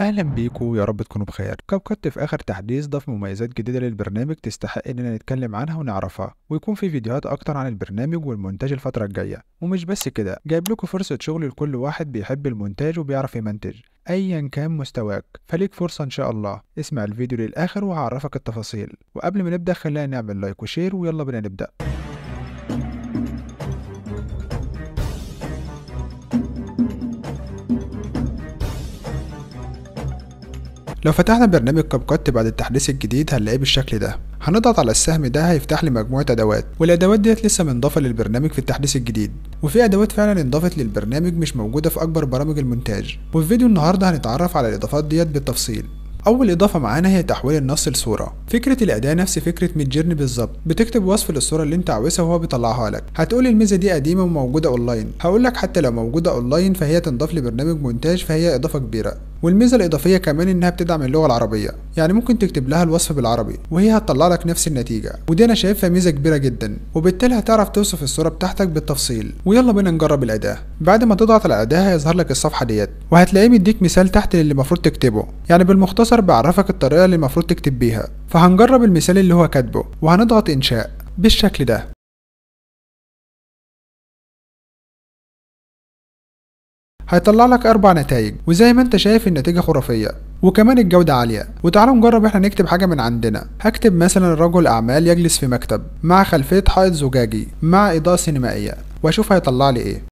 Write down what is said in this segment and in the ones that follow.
اهلا بيكم يا رب تكونوا بخير كوكبت في اخر تحديث ضاف مميزات جديده للبرنامج تستحق اننا نتكلم عنها ونعرفها ويكون في فيديوهات اكتر عن البرنامج والمونتاج الفتره الجايه ومش بس كده جايب لكم فرصه شغل لكل واحد بيحب المونتاج وبيعرف يمنتج ايا كان مستواك فليك فرصه ان شاء الله اسمع الفيديو للاخر وهعرفك التفاصيل وقبل ما نبدا خلينا نعمل لايك وشير ويلا بينا نبدا لو فتحنا برنامج كاب كات بعد التحديث الجديد هنلاقيه بالشكل ده هنضغط على السهم ده هيفتح لي مجموعة أدوات والأدوات ديت لسه منضافة للبرنامج في التحديث الجديد وفي أدوات فعلا انضافت للبرنامج مش موجودة في أكبر برامج المونتاج وفي فيديو النهاردة هنتعرف على الإضافات ديت بالتفصيل أول إضافة معانا هي تحويل النص لصورة فكرة الأداة نفس فكرة جيرني بالظبط بتكتب وصف للصورة اللي أنت عاوزها وهو بيطلعها لك هتقول الميزة دي قديمة وموجودة أونلاين هقول لك حتى لو موجودة أونلاين فهي تنضاف لبرنامج مونتاج فهي إضافة كبيرة والميزه الاضافيه كمان انها بتدعم اللغه العربيه يعني ممكن تكتب لها الوصف بالعربي وهي هتطلع لك نفس النتيجه ودي انا شايفها ميزه كبيره جدا وبالتالي هتعرف توصف الصوره بتاعتك بالتفصيل ويلا بينا نجرب الاداه بعد ما تضغط على الاداه هيظهر لك الصفحه ديت وهتلاقيه بيديك مثال تحت للي المفروض تكتبه يعني بالمختصر بعرفك الطريقه اللي المفروض تكتب بيها فهنجرب المثال اللي هو كاتبه وهنضغط انشاء بالشكل ده هيطلع لك اربع نتائج وزي ما انت شايف النتيجه خرافيه وكمان الجودة عالية وتعالوا نجرب احنا نكتب حاجة من عندنا هكتب مثلا رجل أعمال يجلس في مكتب مع خلفية حائط زجاجي مع إضاءة سينمائية وأشوف هيطلع لي إيه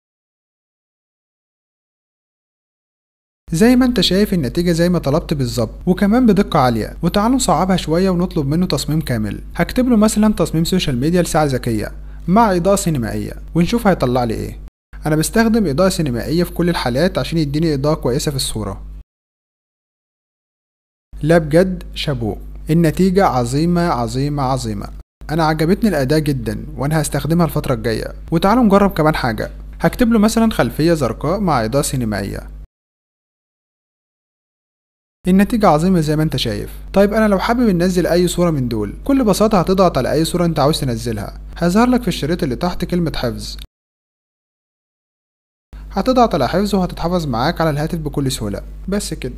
زي ما انت شايف النتيجة زي ما طلبت بالظبط وكمان بدقة عالية وتعالوا نصعبها شوية ونطلب منه تصميم كامل هكتب له مثلا تصميم سوشيال ميديا لساعة ذكية مع إضاءة سينمائية ونشوف هيطلع لي إيه انا بستخدم اضاءة سينمائية في كل الحالات عشان يديني اضاءة كويسة في الصورة لا بجد شابو النتيجة عظيمة عظيمة عظيمة انا عجبتني الاداة جدا وانا هستخدمها الفترة الجاية وتعالوا نجرب كمان حاجة هكتب له مثلا خلفية زرقاء مع اضاءة سينمائية النتيجة عظيمة زي ما انت شايف طيب انا لو حابب ننزل اي صورة من دول كل بساطة هتضغط على اي صورة انت عاوز تنزلها هيظهر لك في الشريط اللي تحت كلمة حفظ هتضغط على حفظ وهتتحفظ معاك على الهاتف بكل سهولة بس كده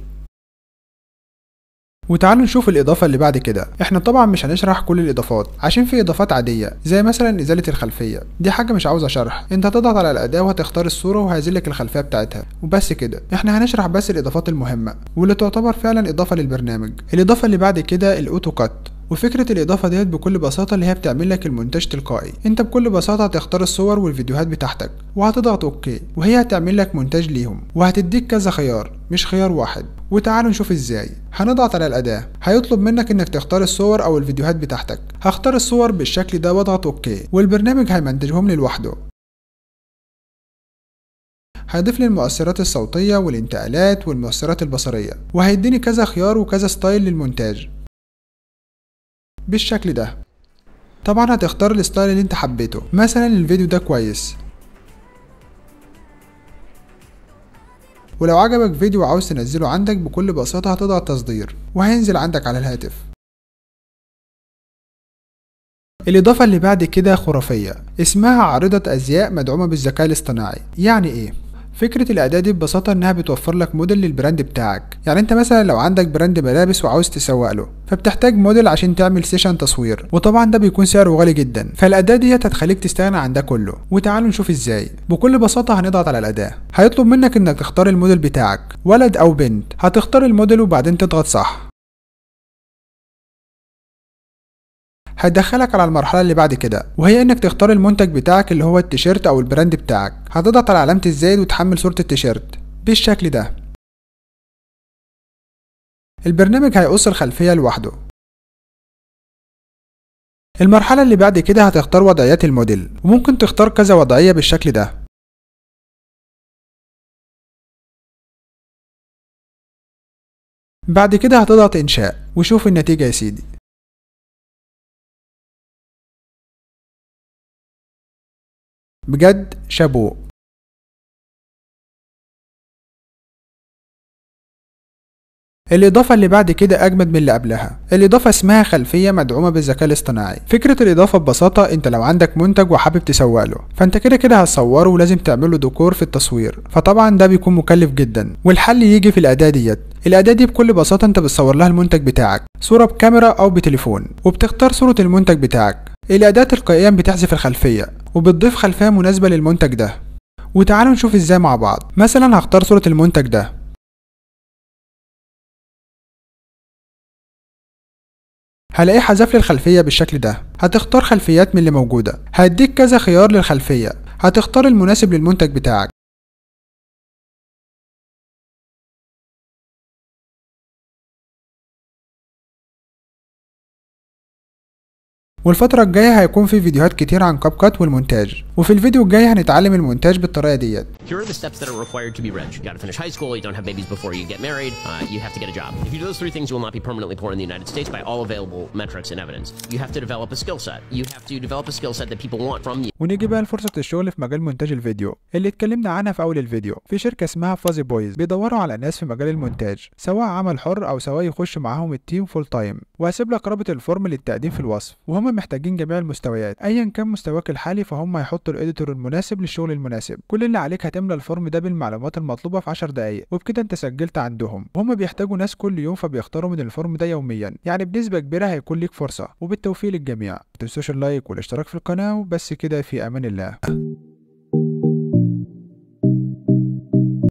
وتعالوا نشوف الإضافة اللي بعد كده احنا طبعا مش هنشرح كل الإضافات عشان في إضافات عادية زي مثلا إزالة الخلفية دي حاجة مش عاوزة شرح انت هتضغط على الأداة وهتختار الصورة لك الخلفية بتاعتها وبس كده احنا هنشرح بس الإضافات المهمة واللي تعتبر فعلا إضافة للبرنامج الإضافة اللي بعد كده الأوتو كات وفكره الاضافه ديت بكل بساطه اللي هي بتعمل لك المونتاج تلقائي انت بكل بساطه هتختار الصور والفيديوهات بتاعتك وهتضغط اوكي وهي هتعمل لك مونتاج ليهم وهتديك كذا خيار مش خيار واحد وتعالوا نشوف ازاي هنضغط على الأداة هيطلب منك انك تختار الصور او الفيديوهات بتاعتك هختار الصور بالشكل ده واضغط اوكي والبرنامج هيمنتجهم لي لوحده هيضيف لي المؤثرات الصوتية والانتقالات والمؤثرات البصرية وهيديني كذا خيار وكذا ستايل للمونتاج بالشكل ده طبعا هتختار الستايل اللي انت حبيته مثلا الفيديو ده كويس ولو عجبك فيديو وعاوز تنزله عندك بكل بساطة هتضغط تصدير وهينزل عندك على الهاتف الإضافة اللي بعد كده خرافية اسمها عارضة أزياء مدعومة بالذكاء الاصطناعي يعني إيه؟ فكره الأداة دي ببساطه انها بتوفر لك موديل للبراند بتاعك يعني انت مثلا لو عندك براند ملابس وعاوز تسوق له فبتحتاج موديل عشان تعمل سيشن تصوير وطبعا ده بيكون سعره غالي جدا فالاداه دي هتخليك تستغنى عن ده كله وتعالوا نشوف ازاي بكل بساطه هنضغط على الاداه هيطلب منك انك تختار الموديل بتاعك ولد او بنت هتختار الموديل وبعدين تضغط صح هيدخلك على المرحله اللي بعد كده وهي انك تختار المنتج بتاعك اللي هو التيشيرت او البراند بتاعك هتضغط على علامه الزائد وتحمل صوره التيشيرت بالشكل ده البرنامج هيقص الخلفيه لوحده المرحلة اللي بعد كده هتختار وضعيات الموديل وممكن تختار كذا وضعية بالشكل ده بعد كده هتضغط إنشاء وشوف النتيجة يا سيدي بجد شابوه الإضافة اللي بعد كده أجمد من اللي قبلها الإضافة اسمها خلفية مدعومة بالذكاء الاصطناعي فكرة الإضافة ببساطة أنت لو عندك منتج وحابب تسوق له فأنت كده كده هتصوره ولازم تعمله ديكور في التصوير فطبعا ده بيكون مكلف جدا والحل يجي في الأداة ديت الأداة دي بكل بساطة أنت بتصور لها المنتج بتاعك صورة بكاميرا أو بتليفون وبتختار صورة المنتج بتاعك الأداة تلقائيا بتحذف الخلفية وبتضيف خلفية مناسبة للمنتج ده وتعالوا نشوف ازاي مع بعض مثلا هختار صورة المنتج ده هلاقيه حذف لي الخلفية بالشكل ده هتختار خلفيات من اللي موجودة هيديك كذا خيار للخلفية هتختار المناسب للمنتج بتاعك والفترة الجاية هيكون في فيديوهات كتير عن كاب كات والمونتاج وفي الفيديو الجاي هنتعلم المونتاج بالطريقة ديت Here are the steps that are required to be rich. You gotta finish high school, you don't have babies before you get married, uh, you have to get a job. If you do those three things, you will not be permanently poor in the United States by all available metrics and evidence. You have to develop a skill set. You have to develop a skill set that people want from you. ونيجي بقى لفرصة الشغل في مجال مونتاج الفيديو اللي اتكلمنا عنها في أول الفيديو في شركة اسمها فازي بويز بيدوروا على ناس في مجال المونتاج سواء عمل حر أو سواء يخش معاهم التيم فول تايم وهسيب لك رابط الفورم للتقديم في الوصف وهم محتاجين جميع المستويات أيا كان مستواك الحالي فهم هيحطوا الإيديتور المناسب للشغل المناسب كل اللي عليك هتملى الفورم ده بالمعلومات المطلوبه في 10 دقائق وبكده انت سجلت عندهم وهم بيحتاجوا ناس كل يوم فبيختاروا من الفورم ده يوميا يعني بنسبه كبيره هيكون ليك فرصه وبالتوفيق للجميع ما تنسوش اللايك والاشتراك في القناه وبس كده في امان الله